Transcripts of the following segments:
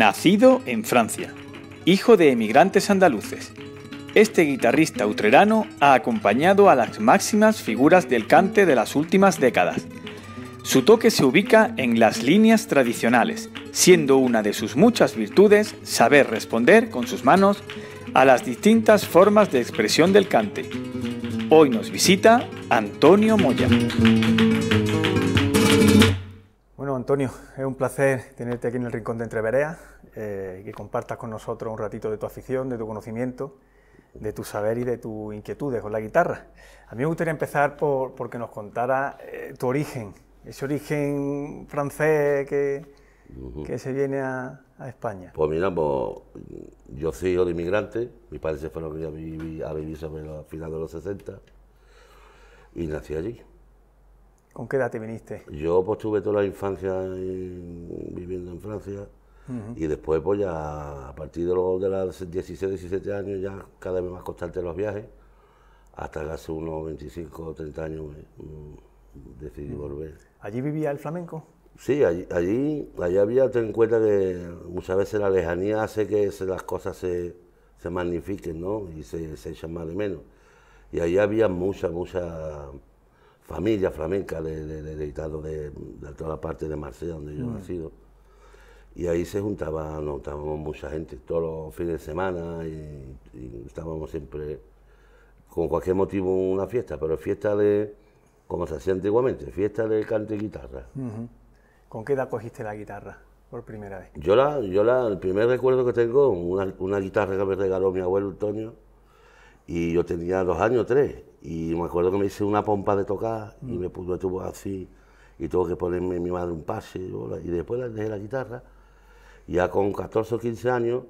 Nacido en Francia, hijo de emigrantes andaluces, este guitarrista utrerano ha acompañado a las máximas figuras del cante de las últimas décadas. Su toque se ubica en las líneas tradicionales, siendo una de sus muchas virtudes saber responder con sus manos a las distintas formas de expresión del cante. Hoy nos visita Antonio Moya. Antonio, es un placer tenerte aquí en el Rincón de Entreverea, eh, que compartas con nosotros un ratito de tu afición, de tu conocimiento, de tu saber y de tus inquietudes con la guitarra. A mí me gustaría empezar por, nos contara eh, tu origen, ese origen francés que, se viene a, España. Pues mira, pues, yo soy de inmigrante, mis padres se fueron a vivir, a vivir finales de los 60 y nací allí ¿Con qué edad te viniste? Yo pues tuve toda la infancia viviendo en Francia y después pues ya a partir de los de las 16, 17 años ya cada vez más constante los viajes hasta que hace unos 25 30 años mm, decidí volver. ¿Allí vivía el flamenco? Sí, allí, allí, había, ten en cuenta que muchas veces la lejanía hace que las cosas se, se magnifiquen, ¿no? Y se, se echan más de menos. Y allí había mucha, mucha familia flamenca de, de, de, toda la parte de Marsella, donde yo he mm. nacido. Y ahí se juntaba, nos mucha gente, todos los fines de semana, y, estábamos siempre, con cualquier motivo, una fiesta, pero fiesta de, como se hacía antiguamente, fiesta de canto y guitarra. ¿Con qué edad cogiste la guitarra por primera vez? Yo la, yo la, el primer recuerdo que tengo, una, una guitarra que me regaló mi abuelo Antonio, y yo tenía dos años, tres, y me acuerdo que me hice una pompa de tocar y mm. me tuvo así y tuvo que ponerme mi madre un pase y después la dejé la guitarra. Ya con 14 o 15 años,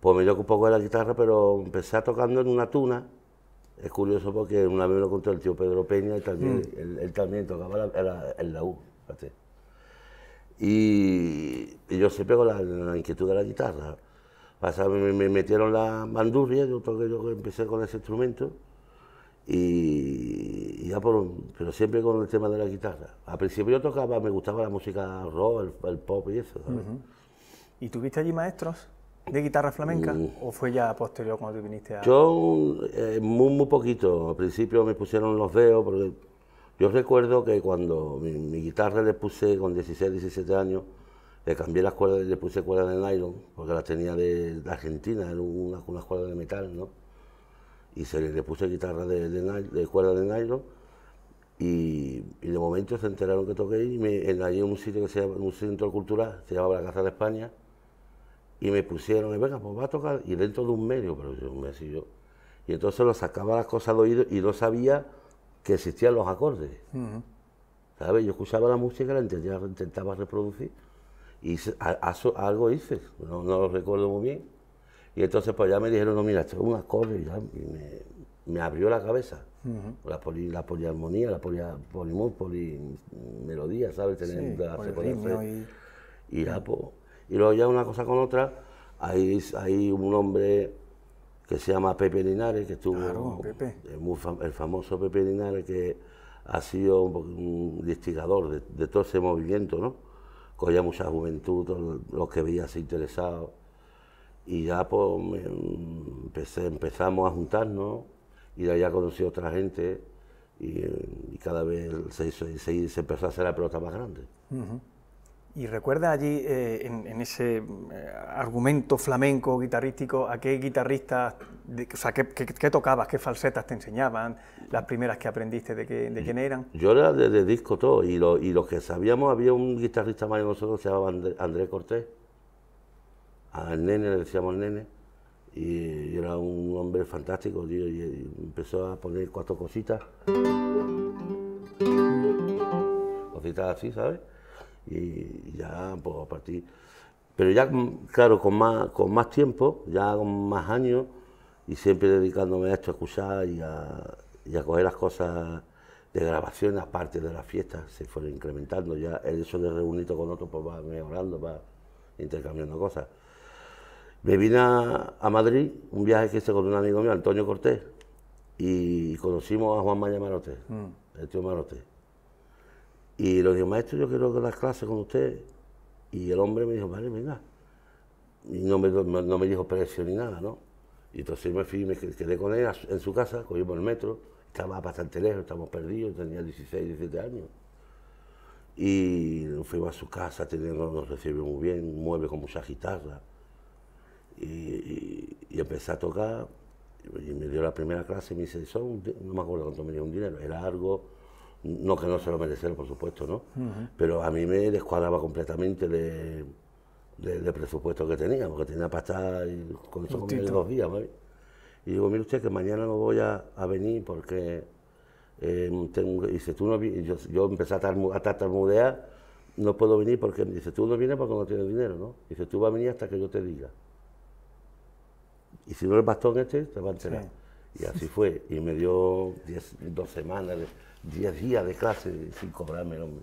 pues me dio un poco de la guitarra, pero empecé tocando en una tuna. Es curioso porque una vez me lo contó el tío Pedro Peña y también, mm. él, también tocaba en la, el laúd. Y, yo siempre con la, inquietud de la guitarra. me, metieron la bandurria, yo empecé con ese instrumento y, ya por, pero siempre con el tema de la guitarra. Al principio yo tocaba, me gustaba la música rock, el, pop y eso. ¿sabes? ¿Y tuviste allí maestros de guitarra flamenca mm. o fue ya posterior cuando viniste a...? Yo eh, muy, poquito, al principio me pusieron los Veo, porque yo recuerdo que cuando mi, guitarra le puse con 16, 17 años, le cambié las cuerdas, le puse cuerdas de nylon porque las tenía de, Argentina, eran unas cuerdas de metal, ¿no? y se le, puse guitarra de, de, de, cuerda de nylon y, de momento se enteraron que toqué y me hallé en un sitio que se llama, un centro cultural, se llamaba la Casa de España y me pusieron, y eh, venga, pues va a tocar y dentro de un medio, pero yo mes y yo. Y entonces lo sacaba las cosas al oído y no sabía que existían los acordes. ¿Sabes? Yo escuchaba la música, la intentaba, intentaba reproducir y algo hice, no, no lo recuerdo muy bien y entonces pues ya me dijeron, no, mira, esto es un acorde y, ya, me, abrió la cabeza. la, la poliarmonía, la polimelodía, ¿sabes? Tener, la, ritmo y... y ya, pues, y luego ya una cosa con otra, hay, hay un hombre que se llama Pepe Linares, que estuvo claro, Pepe. el famoso Pepe Linares que ha sido un, un investigador de, todo ese movimiento, ¿no? Cogía mucha juventud, todos los que veía se interesados y ya pues, empecé, empezamos a juntarnos y de allá conocí a otra gente y, cada vez se, empezó a hacer la pelota más grande. ¿Y recuerda allí, eh, en, ese eh, argumento flamenco guitarrístico, a qué guitarristas, o sea, qué, tocabas, qué falsetas te enseñaban, las primeras que aprendiste, de, qué, de quién eran? Yo era de, disco todo, y, y los que sabíamos, había un guitarrista más de nosotros que se llamaba Andrés Cortés, al nene, le decíamos al nene, y, era un hombre fantástico, y, empezó a poner cuatro cositas, cositas así, ¿sabes? Y, ya, pues a partir... Pero ya, claro, con más, con más tiempo, ya con más años, y siempre dedicándome a esto, a escuchar y a, coger las cosas de grabación, aparte de las fiestas, se fueron incrementando. Ya el de reunirte con otros pues, va mejorando, va intercambiando cosas. Me vine a, Madrid, un viaje que hice con un amigo mío, Antonio Cortés, y conocimos a Juan Maya Marote, mm. el tío Marote. Y le dije, maestro, yo quiero dar clases con usted. Y el hombre me dijo, vale, venga. Y no me, dijo precio ni nada, ¿no? Y entonces me fui, me quedé con él en su casa, cogimos el metro, estaba bastante lejos, estábamos perdidos, tenía 16, 17 años. Y fuimos a su casa, teniendo nos recibió muy bien, mueve con mucha guitarra y, empecé a tocar. Y me dio la primera clase y me dice, no me acuerdo cuánto me dio un dinero, era algo, no que no se lo mereciera, por supuesto, ¿no? Pero a mí me descuadraba completamente de, presupuesto que tenía, porque tenía para estar con eso dos días, Y digo, mire usted que mañana no voy a, venir porque eh, tú no yo, empecé a, a no puedo venir porque dice, tú no vienes porque no tienes dinero, ¿no? Dice, tú vas a venir hasta que yo te diga y si no el bastón este, te va a enterar. Y así fue, y me dio dos semanas, diez días de clase sin cobrarme el hombre.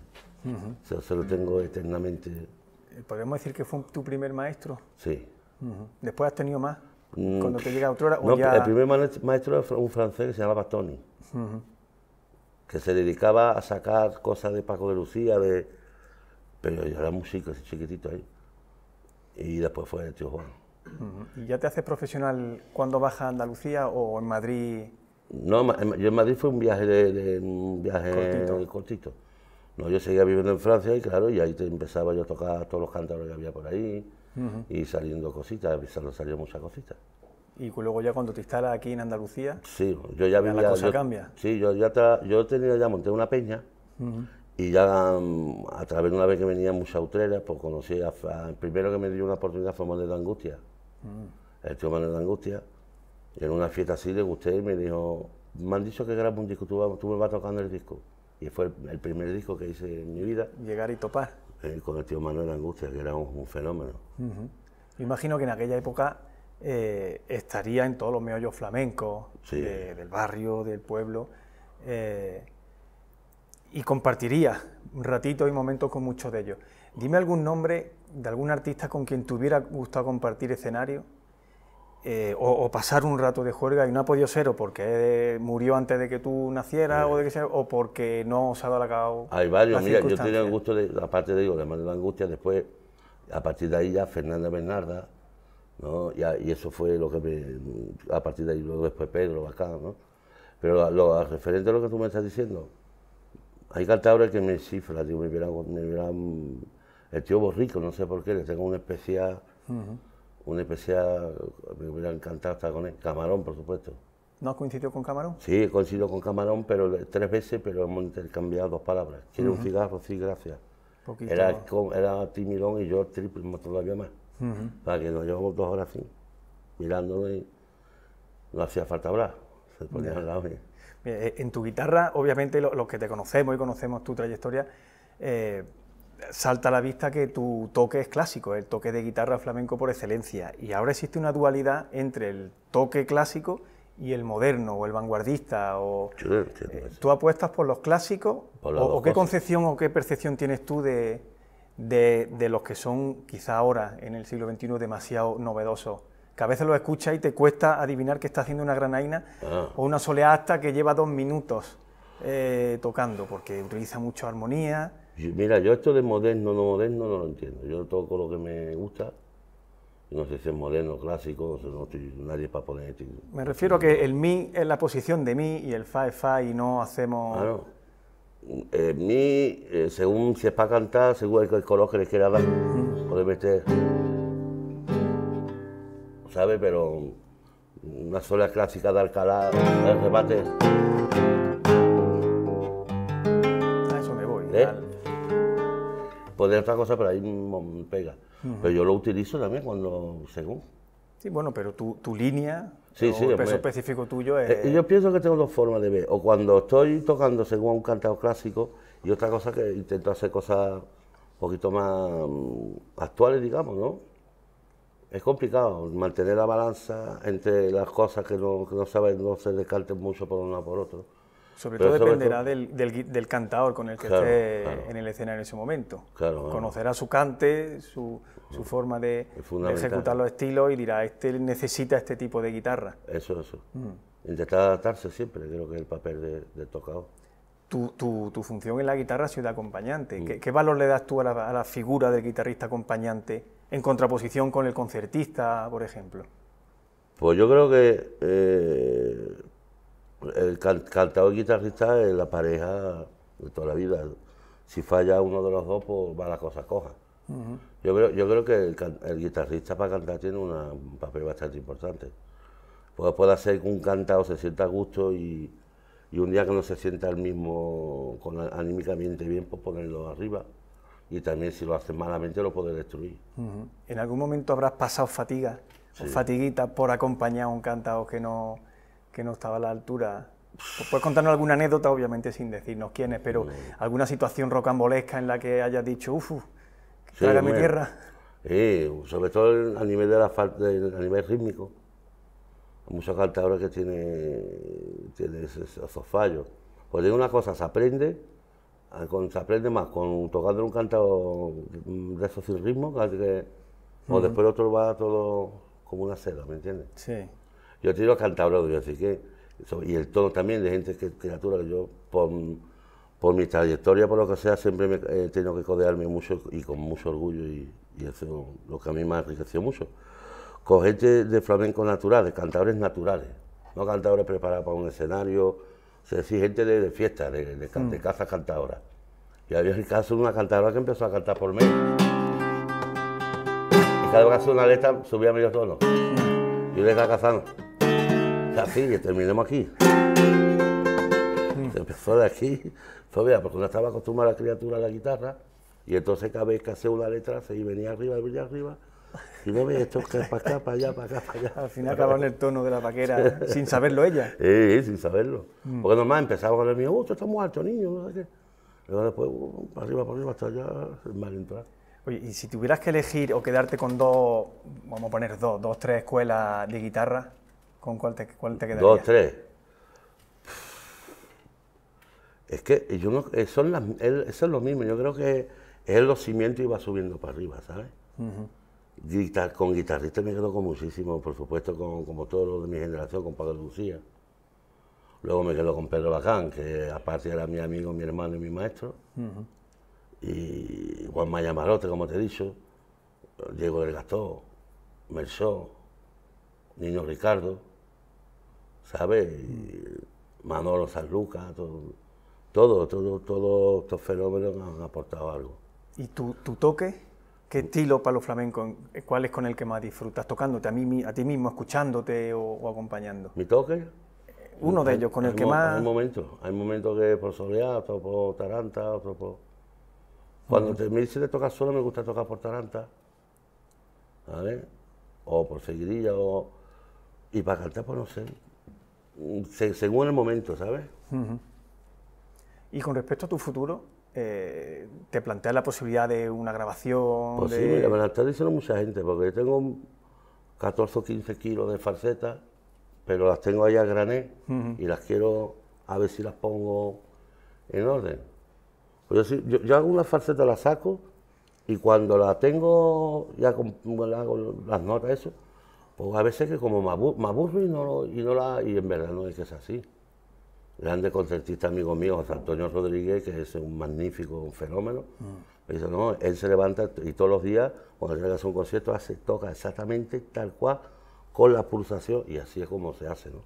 se lo tengo eternamente. Eh, ¿Podemos decir que fue tu primer maestro? Sí. ¿Después has tenido más? Mm. Cuando te llega a otra hora, no, El primer maestro era un francés que se llamaba Tony, que se dedicaba a sacar cosas de Paco de Lucía, de... pero yo era músico, ese chiquitito ahí. Y después fue el tío Juan. ¿Y ya te haces profesional cuando vas a Andalucía o en Madrid? No, yo en Madrid fue un viaje, de, viaje cortito. cortito. No, yo seguía viviendo en Francia y claro, y ahí te empezaba yo a tocar todos los cántaros que había por ahí y saliendo cositas, salía muchas cositas. Y luego ya cuando te instalas aquí en Andalucía, sí, yo ya, la cosa cambia. Sí, yo ya tenía ya monté una peña y ya mm, a través de una vez que venía mucha utrera, pues conocí a, primero que me dio una oportunidad fue Manuel de Angustia. El tío Manuel de Angustia. en una fiesta así le gusté y me dijo, me han dicho que grabo un disco, tú, me vas tocando el disco. Y fue el, primer disco que hice en mi vida. Llegar y topar. Eh, con el tío Manuel de Angustia, que era un, fenómeno. Me Imagino que en aquella época eh, estaría en todos los meollos flamencos del barrio, del pueblo. Eh, y compartiría un ratito y momentos con muchos de ellos. Dime algún nombre de algún artista con quien tuviera hubiera gustado compartir escenario eh, o, pasar un rato de juerga y no ha podido ser o porque murió antes de que tú nacieras o de que sea, o porque no se ha dado la cabo. Hay varios, mira, yo tenía el gusto de, aparte de digo, la de la angustia, después, a partir de ahí ya Fernanda Bernarda, ¿no? Y, eso fue lo que me, a partir de ahí luego después Pedro, Bacán, ¿no? Pero lo, referente a lo que tú me estás diciendo, hay cantadores que me cifran, digo, me hubieran el tío Borrico, no sé por qué, le tengo un especial, un especial, me hubiera encantado estar con él. Camarón, por supuesto. ¿No coincidido con Camarón? Sí, he coincidido con Camarón, pero tres veces, pero hemos intercambiado dos palabras. Quiero un cigarro? Sí, gracias. Era, era y yo triple, todavía más. Para que nos llevamos dos horas así, mirándolo y no hacía falta hablar. Se ponían al lado. Eh, en tu guitarra, obviamente, los lo que te conocemos y conocemos tu trayectoria, eh, salta a la vista que tu toque es clásico, el toque de guitarra flamenco por excelencia. Y ahora existe una dualidad entre el toque clásico y el moderno o el vanguardista. O, eh, ¿Tú apuestas por los clásicos? o, qué concepción o qué percepción tienes tú de, de, los que son quizá ahora, en el siglo XXI, demasiado novedosos? Que a veces los escuchas y te cuesta adivinar que está haciendo una granaina ah. o una soleasta que lleva dos minutos eh, tocando, porque utiliza mucho armonía Mira, yo esto de moderno, no moderno, no lo entiendo. Yo toco lo que me gusta. No sé si es moderno, clásico, no, estoy, nadie es para poner... Me refiero a que el mi es la posición de mi y el fa es fa y no hacemos... Claro. El eh, mi, eh, según si es para cantar, según el, color que le quiera dar, puede meter... ¿Sabe? Pero una sola clásica de Alcalá, el rebate. ser otra cosa, pero ahí me mm, pega. Pero yo lo utilizo también cuando, según. Sí, bueno, pero tu, tu línea, el peso específico tuyo eh, es... yo pienso que tengo dos formas de ver. O cuando estoy tocando según un cantado clásico, y otra cosa que intento hacer cosas un poquito más mm, actuales, digamos, ¿no? Es complicado mantener la balanza entre las cosas que no, no no se descarten mucho por una por otro. Sobre todo dependerá Del, cantador con el que esté en el escenario en ese momento. Conocerá su cante, su, mm. forma de, ejecutar los estilos y dirá, este necesita este tipo de guitarra. Eso, eso. Intentar mm. adaptarse siempre, creo que es el papel de, del tocado. Tu, función en la guitarra ha sido de acompañante. Mm. ¿Qué, valor le das tú a la, figura del guitarrista acompañante en contraposición con el concertista, por ejemplo? Pues yo creo que eh, el cantado y guitarrista es la pareja de toda la vida. Si falla uno de los dos, pues va la cosa coja. yo, creo, yo creo que el, guitarrista para cantar tiene un papel bastante importante. pues puede hacer que un cantado se sienta a gusto y, y un día que no se sienta el mismo con, anímicamente bien, pues ponerlo arriba. Y también si lo hace malamente lo puede destruir. ¿En algún momento habrás pasado fatiga o fatiguita por acompañar a un cantado que no, no estaba a la altura. Pues puedes contarnos alguna anécdota, obviamente sin decirnos quién es, pero alguna situación rocambolesca en la que hayas dicho, uff, que mi tierra. Sí, sobre todo a nivel, de la, a nivel rítmico. muchos cantadores que tienen, esos fallos. Pues de una cosa, se aprende, se aprende más con tocando un cantado mm, de esos sin ritmo, que, o después otro va todo como una seda, ¿me entiendes? Sí. Yo he digo yo así que. y el tono también de gente que criatura que yo, por, mi trayectoria, por lo que sea, siempre he tenido que codearme mucho y con mucho orgullo, y, eso es lo que a mí me ha enriquecido mucho. Con gente de flamenco natural, de cantadores naturales, no cantadores preparados para un escenario, o sea, gente de, fiesta, de, de, mm. cantadora. Y había el caso de una cantadora que empezó a cantar por mí. Y cada vez que hacía una letra subía medio tono. Yo le estaba cazando. Así, y terminemos aquí. Se mm. empezó de aquí. Fue porque no estaba acostumbrada la criatura a la guitarra. Y entonces cada vez que hacía una letra se venía arriba, venía arriba. Y no ve esto que para acá, para allá, para acá, para allá. Al final acabaron el tono de la vaquera sin saberlo ella. Sí, sin saberlo. Mm. Porque nomás empezaba con el mío, oh, esto está muy alto, niño, no sé qué. Luego después, uh, para arriba, para arriba, hasta allá, mal entrar. Oye, y si tuvieras que elegir o quedarte con dos, vamos a poner dos, dos, tres escuelas de guitarra, ¿Con cuál te, cuál Dos, tres. Es que yo eh, son las, eso es lo mismo. Yo creo que es el cimiento y va subiendo para arriba, ¿sabes? con guitarristas me quedo con muchísimo, por supuesto, con, como todos los de mi generación, con Pablo Lucía. Luego me quedo con Pedro Bacán, que aparte era mi amigo, mi hermano y mi maestro. Y Juan Maya Marote, como te he dicho. Diego del Gastó, Mersó, Niño Ricardo. ¿sabes? Manolo Sanlúcar, todo, todo, todos estos fenómenos han aportado algo. ¿Y tu, tu toque? ¿Qué estilo para los flamencos? ¿Cuál es con el que más disfrutas? ¿Tocándote a, mí, a ti mismo, escuchándote o, acompañando? ¿Mi toque? Uno de ellos, con el que más... Hay momentos, hay momentos que por soleado, otro por taranta, otro por... Cuando te, me dice de solo, me gusta tocar por taranta, ¿vale? O por seguidilla, o... Y para cantar, pues no sé. Mm, según el momento, ¿sabes? Y con respecto a tu futuro, eh, ¿te planteas la posibilidad de una grabación? Pues me la está diciendo mucha gente, porque yo tengo 14 o 15 kilos de falsetas, pero las tengo allá a grané y las quiero a ver si las pongo en orden. Pues yo, yo, hago una falseta, la saco y cuando la tengo, ya hago las notas, eso, pues a veces que como me aburro, y, no, y, no la, y en verdad no es que es así. Grande concertista amigo mío, Antonio Rodríguez, que es un magnífico, fenómeno. Mm. Me dice, no, él se levanta y todos los días, cuando llega que hacer un concierto, hace, toca exactamente tal cual, con la pulsación, y así es como se hace, ¿no?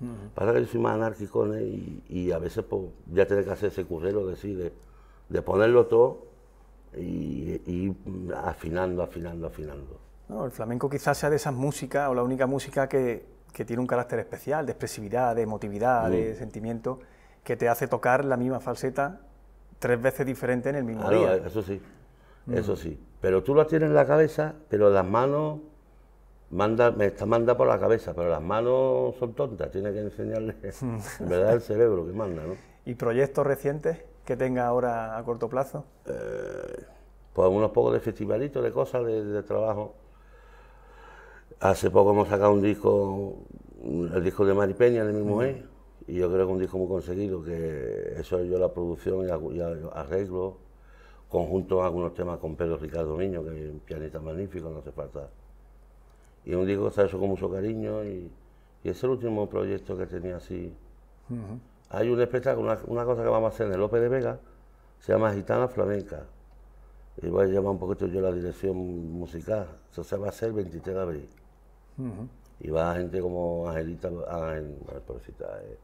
Mm. Pasa que yo soy más anárquico y, y, a veces pues, ya tiene que hacer ese currero de, de, ponerlo todo y, y afinando, afinando, afinando. No, el flamenco quizás sea de esas músicas o la única música que, tiene un carácter especial, de expresividad, de emotividad, de mm. sentimiento, que te hace tocar la misma falseta tres veces diferente en el mismo día. eso sí, mm. eso sí. Pero tú la tienes en la cabeza, pero las manos manda, me está manda por la cabeza, pero las manos son tontas, tiene que enseñarle en verdad el cerebro que manda, ¿no? ¿Y proyectos recientes que tenga ahora a corto plazo? Eh, pues unos pocos de festivalitos, de cosas, de trabajo Hace poco hemos sacado un disco, el disco de Mari Peña, de mismo mujer, y yo creo que un disco muy conseguido, que eso yo la producción y, arreglo, conjunto algunos temas con Pedro Ricardo Niño, que es un pianista magnífico, no hace falta. Y un disco está hecho con mucho cariño y, es el último proyecto que tenía así. Hay un espectáculo, una, cosa que vamos a hacer en el López de Vega, se llama Gitana Flamenca. Y voy a llevar un poquito yo la dirección musical. Eso se va a hacer el 23 de abril. Y va gente como Angelita, Angel, ah, eh,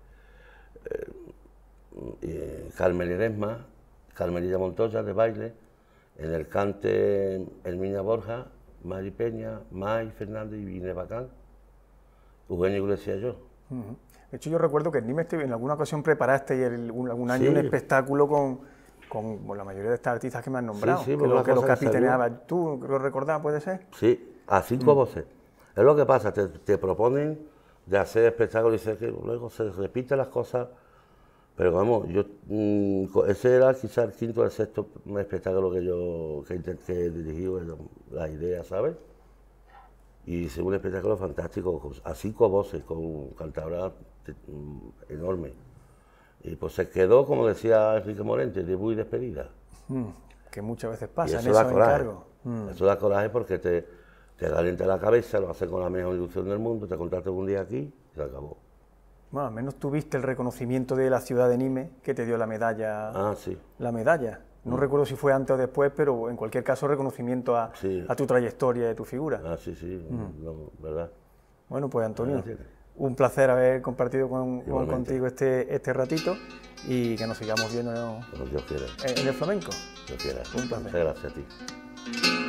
eh, eh, Carmen Eresma, Carmelita Montoya de baile, en el cante Herminia Borja, Mari Peña, Mai Fernández y Vine Bacán, Eugenio Iglesias yo. De hecho, yo recuerdo que en Nimes en alguna ocasión preparaste el, un, año un espectáculo con, con, la mayoría de estas artistas que me han nombrado, sí, que, lo, que, lo, capitaneaba. ¿Tú lo recordabas, puede ser? Sí, a cinco voces. Es lo que pasa, te, te proponen de hacer espectáculos y que luego se repiten las cosas. Pero vamos, yo, mm, ese era quizás el quinto o el sexto espectáculo que yo que, que dirigí, la idea, ¿sabes? Y hice un espectáculo fantástico, a cinco voces, con cantabra mm, enorme. Y pues se quedó, como decía Enrique Morente, de muy despedida. Hmm, que muchas veces pasa eso da coraje. Hmm. Eso da coraje porque te, te calienta la cabeza, lo hace con la mejor ilusión del mundo, te contratas un día aquí y se acabó. Bueno, al menos tuviste el reconocimiento de la ciudad de Nimes que te dio la medalla. Ah, sí. La medalla. No mm. recuerdo si fue antes o después, pero en cualquier caso reconocimiento a, a tu trayectoria y a tu figura. Ah, sí, sí, mm. verdad. Bueno, pues Antonio, un placer haber compartido con, contigo este, este ratito y que nos sigamos viendo en, el flamenco. Dios quiera. Un placer. Muchas gracias a ti.